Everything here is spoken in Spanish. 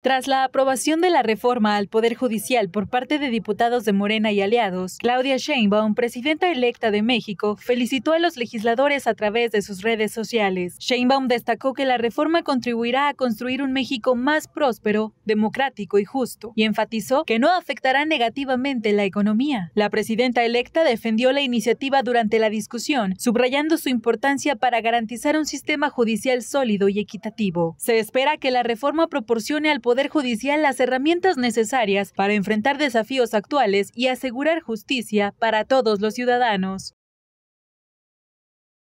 Tras la aprobación de la reforma al Poder Judicial por parte de diputados de Morena y aliados, Claudia Sheinbaum, presidenta electa de México, felicitó a los legisladores a través de sus redes sociales. Sheinbaum destacó que la reforma contribuirá a construir un México más próspero, democrático y justo, y enfatizó que no afectará negativamente la economía. La presidenta electa defendió la iniciativa durante la discusión, subrayando su importancia para garantizar un sistema judicial sólido y equitativo. Se espera que la reforma proporcione al Poder Judicial las herramientas necesarias para enfrentar desafíos actuales y asegurar justicia para todos los ciudadanos.